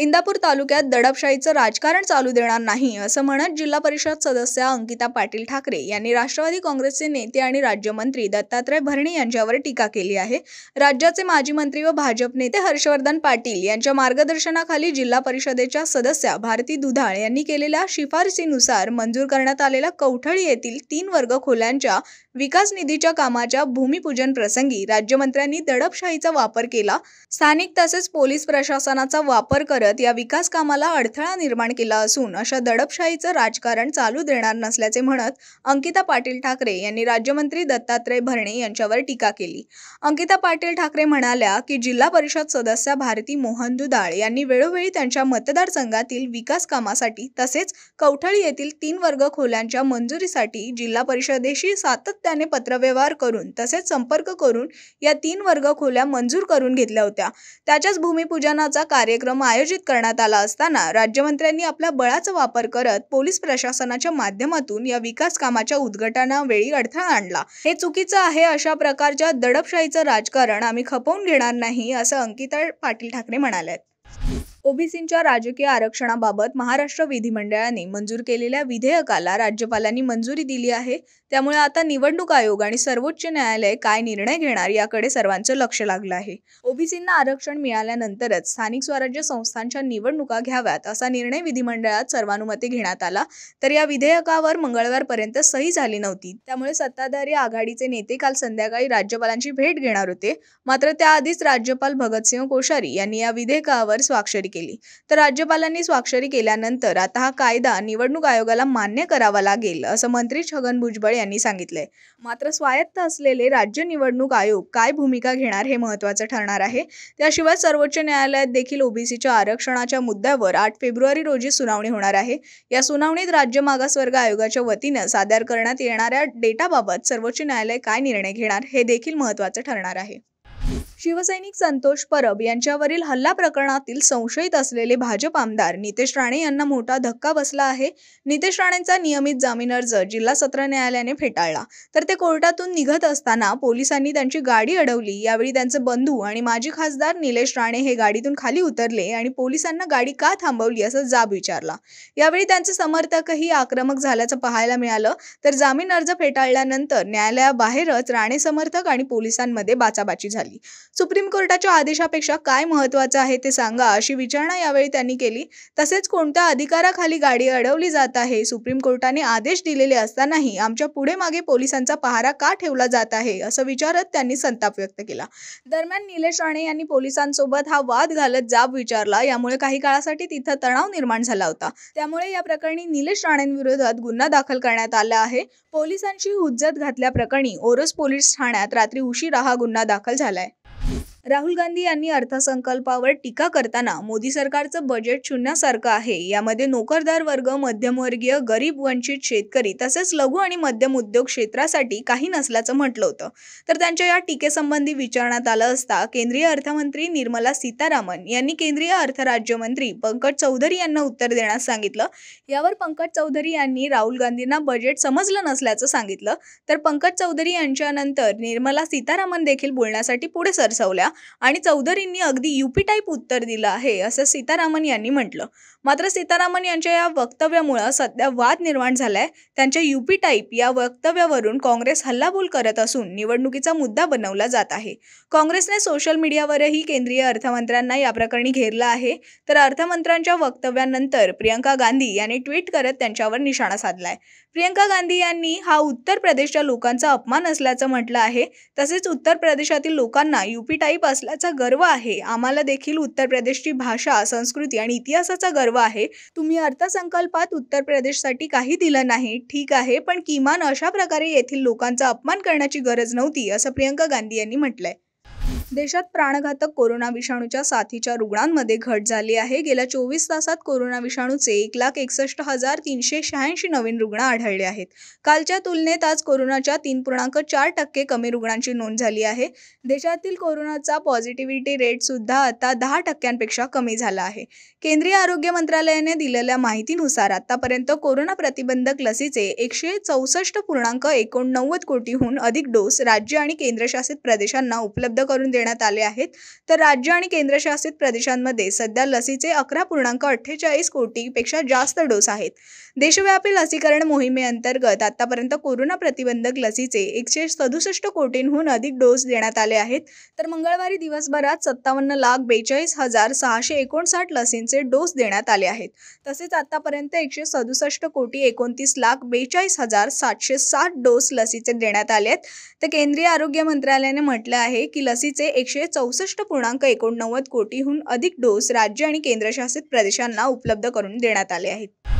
इंदापूर तालुक्यात दडपशाहीचं राजकारण चालू देणार नाही असं म्हणत जिल्हा परिषद सदस्य अंकिता पाटील ठाकरे यांनी राष्ट्रवादी काँग्रेसचे नेते आणि राज्यमंत्री दत्तात्रय भरणे यांच्यावर टीका केली आहे राज्याचे माजी मंत्री व भाजप नेते हर्षवर्धन पाटील यांच्या मार्गदर्शनाखाली जिल्हा परिषदेच्या सदस्या भारती दुधाळ यांनी केलेल्या शिफारसीनुसार मंजूर करण्यात आलेल्या कवठळी येथील तीन वर्ग खोल्यांच्या विकास निधीच्या कामाच्या भूमिपूजन प्रसंगी राज्यमंत्र्यांनी दडपशाहीचा वापर केला स्थानिक तसेच पोलीस प्रशासनाचा वापर करत करत या विकास कामाला अडथळा निर्माण केला असून अशा दडपशाहीचं राजकारण चालू देणार नसल्याचे म्हणत अंकिता पाटील ठाकरे यांनी राज्यमंत्री दत्तात्रय भरणे यांच्यावर टीका केली अंकिता पाटील ठाकरे म्हणाल्या की जिल्हा परिषद सदस्य भारती मोहन दुदाळ यांनी वेळोवेळी त्यांच्या मतदारसंघातील विकास कामासाठी तसेच कवठळी येथील तीन वर्ग खोल्यांच्या मंजुरीसाठी जिल्हा परिषदेशी सातत्याने पत्रव्यवहार करून तसेच संपर्क करून या तीन वर्ग खोल्या मंजूर करून घेतल्या होत्या त्याच्याच भूमिपूजनाचा कार्यक्रम आयोजित करण्यात आला असताना राज्यमंत्र्यांनी आपल्या बळाचा वापर करत पोलीस प्रशासनाच्या माध्यमातून या विकास कामाच्या उद्घाटनावेळी अडथळा आणला हे चुकीचं आहे अशा प्रकारच्या दडपशाहीचं राजकारण आम्ही खपवून घेणार नाही असं अंकिता पाटील ठाकरे म्हणाले ओबीसींच्या राजकीय आरक्षणाबाबत महाराष्ट्र विधिमंडळाने मंजूर केलेल्या विधेयकाला राज्यपालांनी मंजुरी दिली आहे त्यामुळे आता निवडणूक आयोग आणि सर्वोच्च न्यायालय काय निर्णय घेणार याकडे सर्वांचं लक्ष लागलं आहे ओबीसींना आरक्षण मिळाल्यानंतरच स्थानिक स्वराज्य संस्थांच्या निवडणुका घ्याव्यात असा निर्णय विधिमंडळात सर्वानुमते घेण्यात आला तर या विधेयकावर मंगळवारपर्यंत सही झाली नव्हती त्यामुळे सत्ताधारी आघाडीचे नेते काल संध्याकाळी राज्यपालांची भेट घेणार होते मात्र त्याआधीच राज्यपाल भगतसिंह कोश्यारी यांनी या विधेयकावर स्वाक्षरी केली केली तर राज्यपालांनी स्वाक्षरी केल्यानंतर आता हा कायदा निवडणूक आयोगाला मान्य करावा लागेल असं मंत्री छगन भुजबळ यांनी सांगितलंय मात्र स्वायत्त असलेले राज्य निवडणूक आयोग काय भूमिका घेणार हे महत्वाचं ठरणार आहे त्याशिवाय सर्वोच्च न्यायालयात देखील ओबीसीच्या आरक्षणाच्या मुद्द्यावर आठ फेब्रुवारी रोजी सुनावणी होणार आहे या सुनावणीत राज्य मागासवर्ग आयोगाच्या वतीनं सादर करण्यात येणाऱ्या डेटाबाबत सर्वोच्च न्यायालय काय निर्णय घेणार हे देखील महत्वाचं ठरणार आहे शिवसैनिक संतोष परब यांच्यावरील हल्ला प्रकरणातील संशयित असलेले भाजप आमदार नितेश राणे यांना मोठा धक्का बसला आहे नितेश राणेंचा नियमित जामीन अर्ज जिल्हा सत्र न्यायालयाने फेटाळला तर ते कोर्टातून निघत असताना पोलिसांनी त्यांची गाडी अडवली यावेळी त्यांचे बंधू आणि माजी खासदार निलेश राणे हे गाडीतून खाली उतरले आणि पोलिसांना गाडी का थांबवली असं जाब विचारला यावेळी त्यांचे समर्थकही आक्रमक झाल्याचं पाहायला मिळालं तर जामीन अर्ज फेटाळल्यानंतर न्यायालयाबाहेरच राणे समर्थक आणि पोलिसांमध्ये बाचाबाची झाली सुप्रीम कोर्टाच्या आदेशापेक्षा काय महत्वाचं आहे ते सांगा अशी विचारणा यावेळी त्यांनी केली तसेच कोणत्या अधिकाराखाली गाडी अडवली जात आहे सुप्रीम कोर्टाने आदेश दिलेले असतानाही आमच्या पुढे मागे पोलिसांचा पहारा का ठेवला जात आहे असं विचारत त्यांनी संताप व्यक्त केला दरम्यान निलेश राणे यांनी पोलिसांसोबत हा वाद घालत जाब विचारला यामुळे काही काळासाठी तिथं तणाव निर्माण झाला होता त्यामुळे या प्रकरणी निलेश राणेंविरोधात गुन्हा दाखल करण्यात आला आहे पोलिसांची हुज्जत घातल्याप्रकरणी ओरस पोलीस ठाण्यात रात्री उशिरा हा गुन्हा दाखल झालाय राहुल गांधी यांनी अर्थसंकल्पावर टीका करताना मोदी सरकारचं बजेट शून्यासारखं आहे यामध्ये नोकरदार वर्ग मध्यमवर्गीय गरीब वंचित शेतकरी तसेच लघु आणि मध्यम उद्योग क्षेत्रासाठी काही नसल्याचं म्हटलं होतं तर त्यांच्या या टीकेसंबंधी विचारण्यात आलं असता केंद्रीय अर्थमंत्री निर्मला सीतारामन यांनी केंद्रीय अर्थराज्यमंत्री पंकज चौधरी यांना उत्तर देण्यास सांगितलं यावर पंकज चौधरी यांनी राहुल गांधींना बजेट समजलं नसल्याचं सांगितलं तर पंकज चौधरी यांच्यानंतर निर्मला सीतारामन देखील बोलण्यासाठी पुढे सरसवल्या आणि चौधरींनी अगदी युपी टाईप उत्तर दिलं आहे असं सीतारामन यांनी म्हटलं मात्र सीतारामन यांच्या या वक्तव्यामुळं सध्या वाद निर्माण झालाय त्यांच्या यूपी टाईप या वक्तव्यावरून काँग्रेस हल्लाबोल करत असून निवडणुकीचा मुद्दा बनवला जात आहे काँग्रेसने सोशल मीडियावरही केंद्रीय अर्थमंत्र्यांना या प्रकरणी घेरलं आहे तर अर्थमंत्र्यांच्या वक्तव्यानंतर प्रियंका गांधी यांनी ट्विट करत त्यांच्यावर निशाणा साधलाय प्रियंका गांधी यांनी हा उत्तर प्रदेशच्या लोकांचा अपमान असल्याचं म्हटलं आहे तसेच उत्तर प्रदेशातील लोकांना युपी टाईप गोरगरीब असल्याचा गर्व आहे आम्हाला देखील उत्तर प्रदेशची भाषा संस्कृती आणि इतिहासाचा गर्व आहे तुम्ही अर्थसंकल्पात उत्तर प्रदेशसाठी काही दिलं नाही ठीक आहे पण किमान अशा प्रकारे येथील लोकांचा अपमान करण्याची गरज नव्हती असं प्रियंका गांधी यांनी म्हटलंय देशात प्राणघातक कोरोना विषाणूच्या साथीच्या रुग्णांमध्ये घट झाली आहे गेल्या चोवीस तासात कोरोना विषाणूचे एक लाख एकसष्ट हजार तीनशे शहाऐंशी नवीन रुग्ण आढळले आहेत कालच्या तुलनेत आज कोरोनाच्या तीन पूर्णांक चार टक्के कमी रुग्णांची नोंद झाली आहे देशातील कोरोनाचा पॉझिटिव्हिटी रेट सुद्धा आता दहा टक्क्यांपेक्षा कमी झाला आहे केंद्रीय आरोग्य मंत्रालयाने दिलेल्या माहितीनुसार आतापर्यंत कोरोना प्रतिबंधक लसीचे एकशे चौसष्ट पूर्णांक एकोणनव्वद कोटीहून अधिक डोस राज्य आणि केंद्रशासित प्रदेशांना उपलब्ध करून देण्यात आले आहेत तर राज्य आणि केंद्रशासित प्रदेशांमध्ये सध्या लसीचे अकरा पूर्णांक अठ्ठेचाळीस कोटीपेक्षा जास्त डोस आहेत देशव्यापी लसीकरण मोहिमेअंतर्गत आतापर्यंत कोरोना प्रतिबंधक लसीचे एकशे सदुसष्ट कोटींहून अधिक डोस देण्यात आले आहेत तर मंगळवारी दिवसभरात सत्तावन्न लाख बेचाळीस हजार सहाशे एकोणसाठ लसींचे डोस देण्यात आले आहेत तसेच आतापर्यंत एकशे सदुसष्ट कोटी एकोणतीस लाख बेचाळीस हजार सातशे साठ डोस लसीचे देण्यात आले आहेत तर केंद्रीय आरोग्य मंत्रालयाने म्हटलं आहे की लसीचे एकशे चौसष्ट पूर्णांक एकोणनव्वद कोटीहून अधिक डोस राज्य आणि केंद्रशासित प्रदेशांना उपलब्ध करून देण्यात आले आहेत